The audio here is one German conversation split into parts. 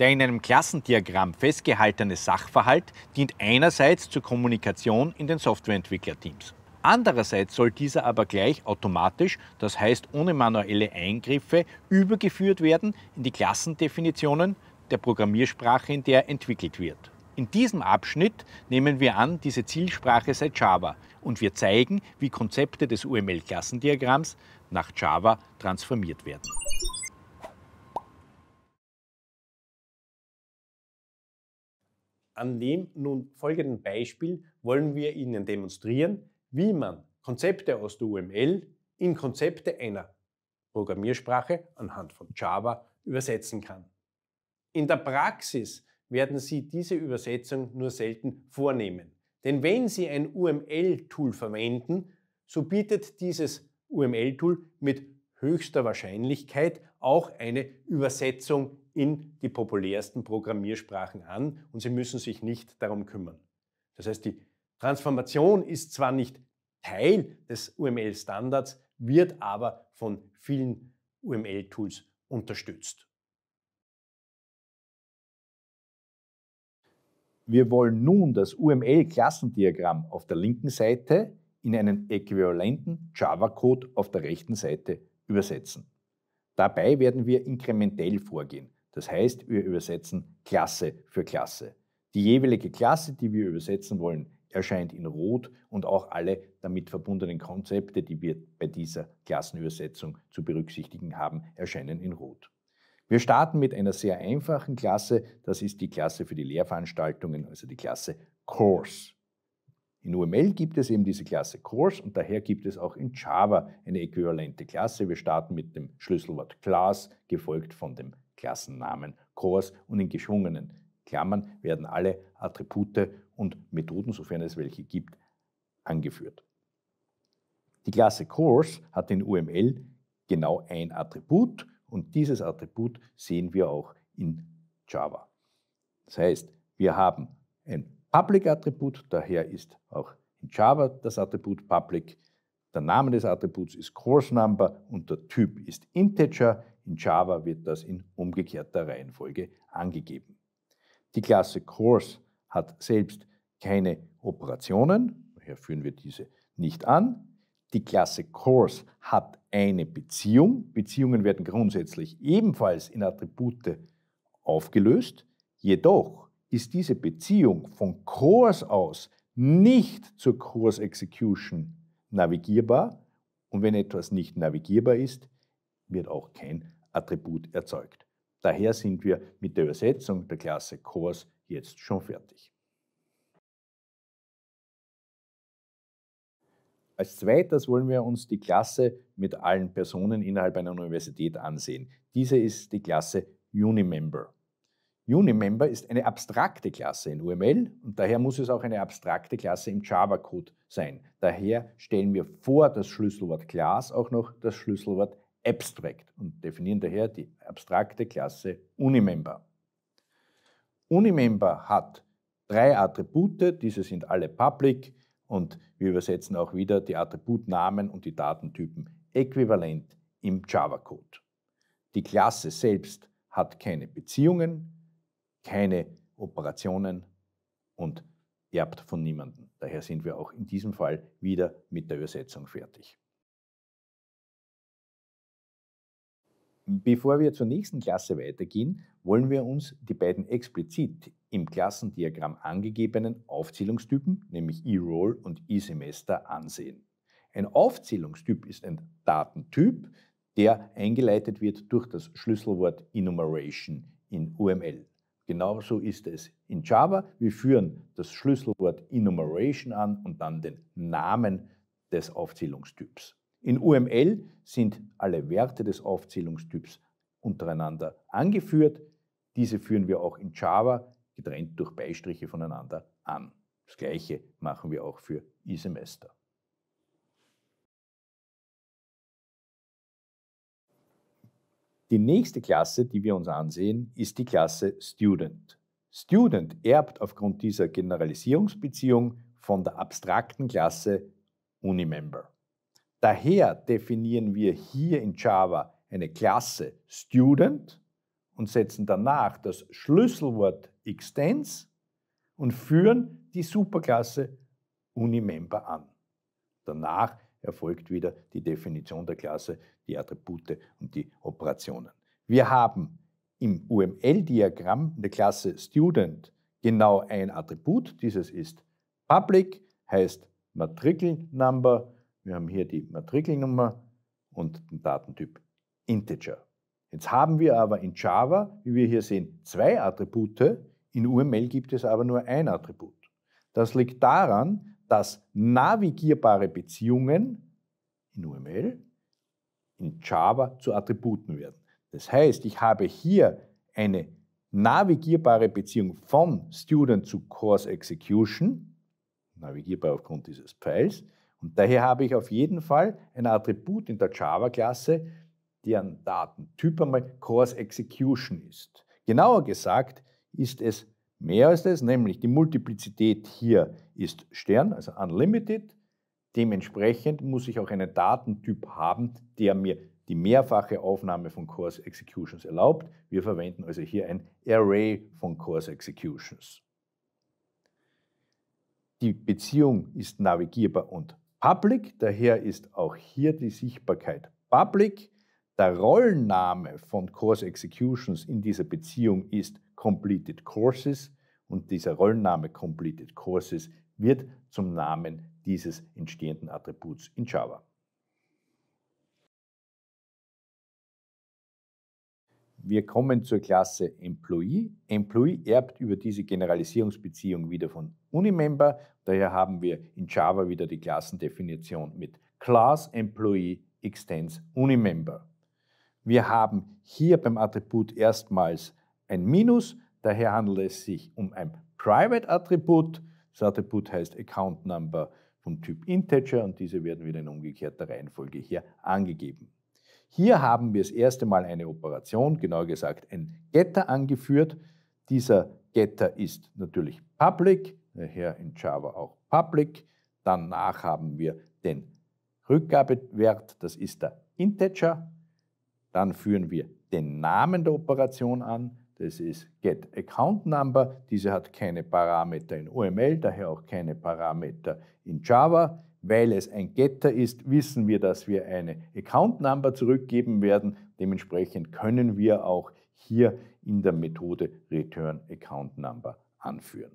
Der in einem Klassendiagramm festgehaltene Sachverhalt dient einerseits zur Kommunikation in den Softwareentwicklerteams. Andererseits soll dieser aber gleich automatisch, das heißt ohne manuelle Eingriffe, übergeführt werden in die Klassendefinitionen der Programmiersprache, in der entwickelt wird. In diesem Abschnitt nehmen wir an diese Zielsprache sei Java und wir zeigen, wie Konzepte des UML-Klassendiagramms nach Java transformiert werden. An dem nun folgenden Beispiel wollen wir Ihnen demonstrieren, wie man Konzepte aus der UML in Konzepte einer Programmiersprache anhand von Java übersetzen kann. In der Praxis werden Sie diese Übersetzung nur selten vornehmen. Denn wenn Sie ein UML-Tool verwenden, so bietet dieses UML-Tool mit höchster Wahrscheinlichkeit auch eine Übersetzung in die populärsten Programmiersprachen an und sie müssen sich nicht darum kümmern. Das heißt, die Transformation ist zwar nicht Teil des UML-Standards, wird aber von vielen UML-Tools unterstützt. Wir wollen nun das UML-Klassendiagramm auf der linken Seite in einen äquivalenten Java-Code auf der rechten Seite übersetzen. Dabei werden wir inkrementell vorgehen. Das heißt, wir übersetzen Klasse für Klasse. Die jeweilige Klasse, die wir übersetzen wollen, erscheint in Rot und auch alle damit verbundenen Konzepte, die wir bei dieser Klassenübersetzung zu berücksichtigen haben, erscheinen in Rot. Wir starten mit einer sehr einfachen Klasse, das ist die Klasse für die Lehrveranstaltungen, also die Klasse Course. In UML gibt es eben diese Klasse Course und daher gibt es auch in Java eine äquivalente Klasse. Wir starten mit dem Schlüsselwort Class, gefolgt von dem Klassennamen, Chors und in geschwungenen Klammern werden alle Attribute und Methoden, sofern es welche gibt, angeführt. Die Klasse Course hat in UML genau ein Attribut und dieses Attribut sehen wir auch in Java. Das heißt, wir haben ein Public-Attribut, daher ist auch in Java das Attribut Public. Der Name des Attributs ist Course und der Typ ist Integer. In Java wird das in umgekehrter Reihenfolge angegeben. Die Klasse Course hat selbst keine Operationen, daher führen wir diese nicht an. Die Klasse Course hat eine Beziehung. Beziehungen werden grundsätzlich ebenfalls in Attribute aufgelöst. Jedoch ist diese Beziehung von Course aus nicht zur Course Execution navigierbar. Und wenn etwas nicht navigierbar ist, wird auch kein Attribut erzeugt. Daher sind wir mit der Übersetzung der Klasse Course jetzt schon fertig. Als zweites wollen wir uns die Klasse mit allen Personen innerhalb einer Universität ansehen. Diese ist die Klasse Unimember. Unimember ist eine abstrakte Klasse in UML und daher muss es auch eine abstrakte Klasse im Java-Code sein. Daher stellen wir vor das Schlüsselwort Class auch noch das Schlüsselwort Abstract und definieren daher die abstrakte Klasse Unimember. Unimember hat drei Attribute, diese sind alle public und wir übersetzen auch wieder die Attributnamen und die Datentypen äquivalent im Java-Code. Die Klasse selbst hat keine Beziehungen, keine Operationen und erbt von niemandem. Daher sind wir auch in diesem Fall wieder mit der Übersetzung fertig. Bevor wir zur nächsten Klasse weitergehen, wollen wir uns die beiden explizit im Klassendiagramm angegebenen Aufzählungstypen, nämlich E-Roll und E-Semester, ansehen. Ein Aufzählungstyp ist ein Datentyp, der eingeleitet wird durch das Schlüsselwort Enumeration in UML. Genauso ist es in Java. Wir führen das Schlüsselwort Enumeration an und dann den Namen des Aufzählungstyps. In UML sind alle Werte des Aufzählungstyps untereinander angeführt. Diese führen wir auch in Java getrennt durch Beistriche voneinander an. Das gleiche machen wir auch für E-Semester. Die nächste Klasse, die wir uns ansehen, ist die Klasse Student. Student erbt aufgrund dieser Generalisierungsbeziehung von der abstrakten Klasse Unimember. Daher definieren wir hier in Java eine Klasse Student und setzen danach das Schlüsselwort extends und führen die Superklasse Unimember an. Danach erfolgt wieder die Definition der Klasse, die Attribute und die Operationen. Wir haben im UML-Diagramm der Klasse Student genau ein Attribut, dieses ist Public, heißt Number. Wir haben hier die Matrikelnummer und den Datentyp Integer. Jetzt haben wir aber in Java, wie wir hier sehen, zwei Attribute, in UML gibt es aber nur ein Attribut. Das liegt daran, dass navigierbare Beziehungen in UML in Java zu Attributen werden. Das heißt, ich habe hier eine navigierbare Beziehung von Student zu Course Execution, navigierbar aufgrund dieses Pfeils, und daher habe ich auf jeden Fall ein Attribut in der Java-Klasse, deren Datentyp einmal Course Execution ist. Genauer gesagt ist es mehr als das, nämlich die Multiplizität hier ist Stern, also unlimited. Dementsprechend muss ich auch einen Datentyp haben, der mir die mehrfache Aufnahme von Course Executions erlaubt. Wir verwenden also hier ein Array von Course Executions. Die Beziehung ist navigierbar und Public, daher ist auch hier die Sichtbarkeit Public. Der Rollenname von Course Executions in dieser Beziehung ist Completed Courses und dieser Rollenname Completed Courses wird zum Namen dieses entstehenden Attributs in Java. Wir kommen zur Klasse Employee. Employee erbt über diese Generalisierungsbeziehung wieder von Unimember. Daher haben wir in Java wieder die Klassendefinition mit Class Employee extends Unimember. Wir haben hier beim Attribut erstmals ein Minus, daher handelt es sich um ein Private-Attribut. Das Attribut heißt Account Number vom Typ Integer und diese werden wieder in umgekehrter Reihenfolge hier angegeben. Hier haben wir das erste Mal eine Operation, genauer gesagt ein Getter angeführt. Dieser Getter ist natürlich public, daher in Java auch public. Danach haben wir den Rückgabewert, das ist der Integer. Dann führen wir den Namen der Operation an, das ist getAccountNumber. Diese hat keine Parameter in UML, daher auch keine Parameter in Java weil es ein Getter ist, wissen wir, dass wir eine Account Number zurückgeben werden. Dementsprechend können wir auch hier in der Methode Return Account Number anführen.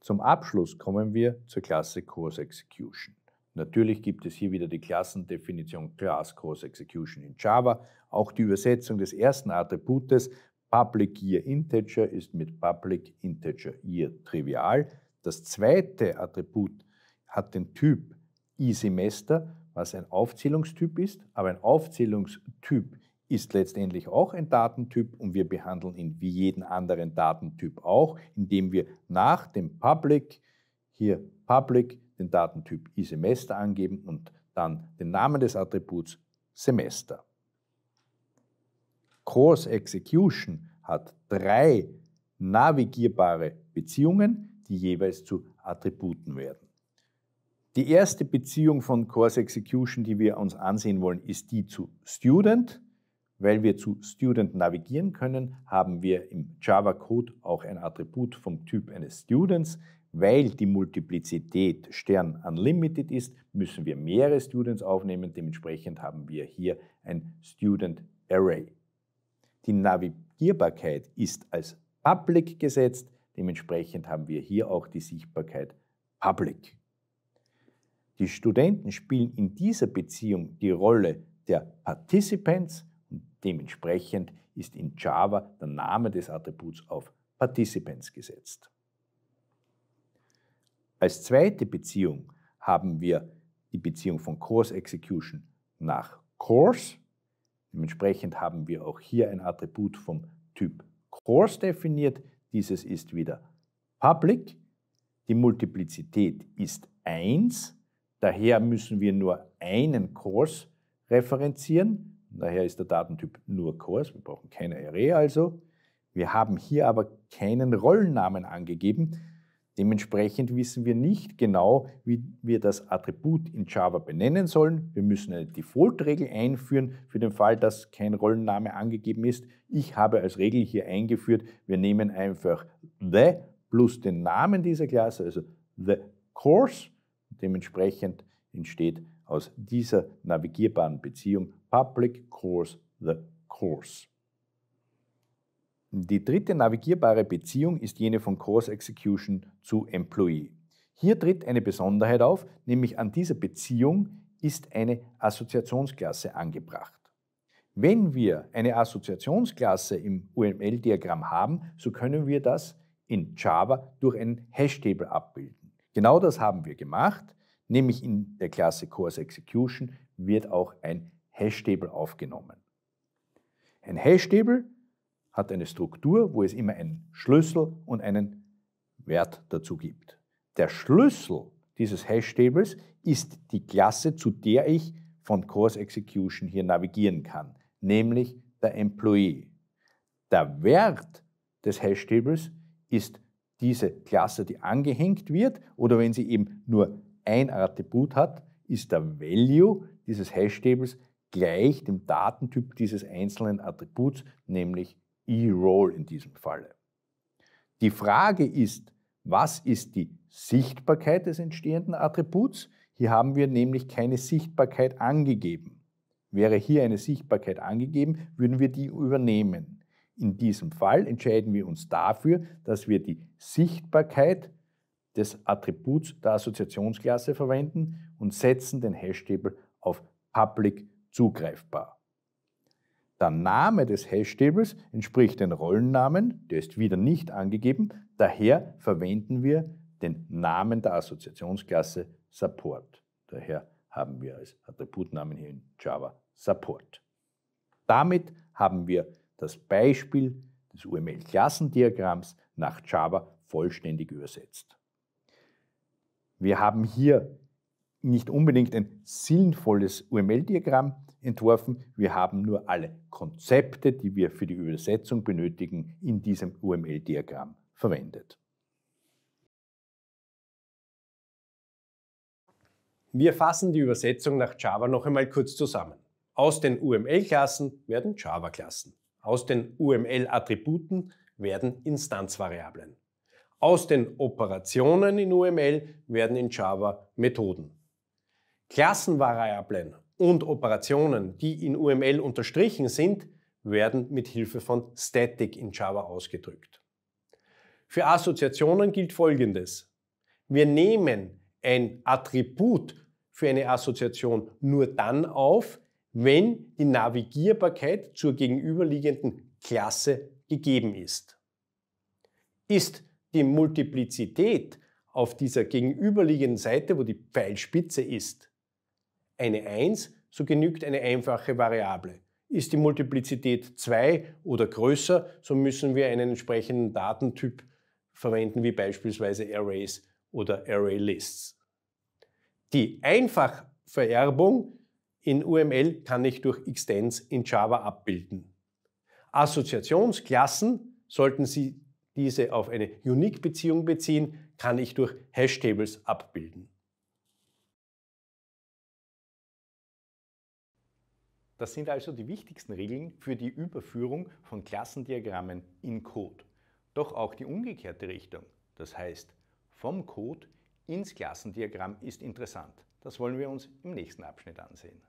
Zum Abschluss kommen wir zur Klasse Course Execution. Natürlich gibt es hier wieder die Klassendefinition Class Course Execution in Java. Auch die Übersetzung des ersten Attributes Public Year Integer ist mit Public Integer Year trivial. Das zweite Attribut hat den Typ iSemester, was ein Aufzählungstyp ist, aber ein Aufzählungstyp ist letztendlich auch ein Datentyp und wir behandeln ihn wie jeden anderen Datentyp auch, indem wir nach dem Public hier Public den Datentyp iSemester angeben und dann den Namen des Attributs Semester. Course Execution hat drei navigierbare Beziehungen, die jeweils zu Attributen werden. Die erste Beziehung von Course Execution, die wir uns ansehen wollen, ist die zu Student. Weil wir zu Student navigieren können, haben wir im Java-Code auch ein Attribut vom Typ eines Students. Weil die Multiplizität Stern unlimited ist, müssen wir mehrere Students aufnehmen. Dementsprechend haben wir hier ein Student Array. Die Navigierbarkeit ist als public gesetzt. Dementsprechend haben wir hier auch die Sichtbarkeit public. Die Studenten spielen in dieser Beziehung die Rolle der Participants und dementsprechend ist in Java der Name des Attributs auf Participants gesetzt. Als zweite Beziehung haben wir die Beziehung von Course Execution nach Course Dementsprechend haben wir auch hier ein Attribut vom Typ Course definiert. Dieses ist wieder public. Die Multiplizität ist 1. Daher müssen wir nur einen Course referenzieren. Daher ist der Datentyp nur Course. Wir brauchen keine Array also. Wir haben hier aber keinen Rollennamen angegeben. Dementsprechend wissen wir nicht genau, wie wir das Attribut in Java benennen sollen. Wir müssen eine Default-Regel einführen für den Fall, dass kein Rollenname angegeben ist. Ich habe als Regel hier eingeführt, wir nehmen einfach the plus den Namen dieser Klasse, also the course. Dementsprechend entsteht aus dieser navigierbaren Beziehung public course the course. Die dritte navigierbare Beziehung ist jene von Course Execution zu Employee. Hier tritt eine Besonderheit auf, nämlich an dieser Beziehung ist eine Assoziationsklasse angebracht. Wenn wir eine Assoziationsklasse im UML-Diagramm haben, so können wir das in Java durch einen Hash-Table abbilden. Genau das haben wir gemacht, nämlich in der Klasse Course Execution wird auch ein Hash-Table aufgenommen. Ein hash Hashtable hat eine Struktur, wo es immer einen Schlüssel und einen Wert dazu gibt. Der Schlüssel dieses Hash-Tables ist die Klasse, zu der ich von Course Execution hier navigieren kann, nämlich der Employee. Der Wert des Hash-Tables ist diese Klasse, die angehängt wird, oder wenn sie eben nur ein Attribut hat, ist der Value dieses Hash-Tables gleich dem Datentyp dieses einzelnen Attributs, nämlich E-Roll in diesem Falle. Die Frage ist, was ist die Sichtbarkeit des entstehenden Attributs? Hier haben wir nämlich keine Sichtbarkeit angegeben. Wäre hier eine Sichtbarkeit angegeben, würden wir die übernehmen. In diesem Fall entscheiden wir uns dafür, dass wir die Sichtbarkeit des Attributs der Assoziationsklasse verwenden und setzen den Hashtable auf public zugreifbar. Der Name des Hashtables entspricht den Rollennamen, der ist wieder nicht angegeben, daher verwenden wir den Namen der Assoziationsklasse Support. Daher haben wir als Attributnamen hier in Java Support. Damit haben wir das Beispiel des UML-Klassendiagramms nach Java vollständig übersetzt. Wir haben hier nicht unbedingt ein sinnvolles UML-Diagramm entworfen. Wir haben nur alle Konzepte, die wir für die Übersetzung benötigen, in diesem UML-Diagramm verwendet. Wir fassen die Übersetzung nach Java noch einmal kurz zusammen. Aus den UML-Klassen werden Java-Klassen. Aus den UML-Attributen werden Instanzvariablen. Aus den Operationen in UML werden in Java Methoden. Klassenvariablen und Operationen, die in UML unterstrichen sind, werden mit Hilfe von Static in Java ausgedrückt. Für Assoziationen gilt Folgendes. Wir nehmen ein Attribut für eine Assoziation nur dann auf, wenn die Navigierbarkeit zur gegenüberliegenden Klasse gegeben ist. Ist die Multiplizität auf dieser gegenüberliegenden Seite, wo die Pfeilspitze ist, eine 1, so genügt eine einfache Variable. Ist die Multiplizität 2 oder größer, so müssen wir einen entsprechenden Datentyp verwenden, wie beispielsweise Arrays oder ArrayLists. Die Einfachvererbung in UML kann ich durch Extends in Java abbilden. Assoziationsklassen sollten Sie diese auf eine Unique-Beziehung beziehen, kann ich durch Hashtables abbilden. Das sind also die wichtigsten Regeln für die Überführung von Klassendiagrammen in Code. Doch auch die umgekehrte Richtung, das heißt vom Code ins Klassendiagramm ist interessant. Das wollen wir uns im nächsten Abschnitt ansehen.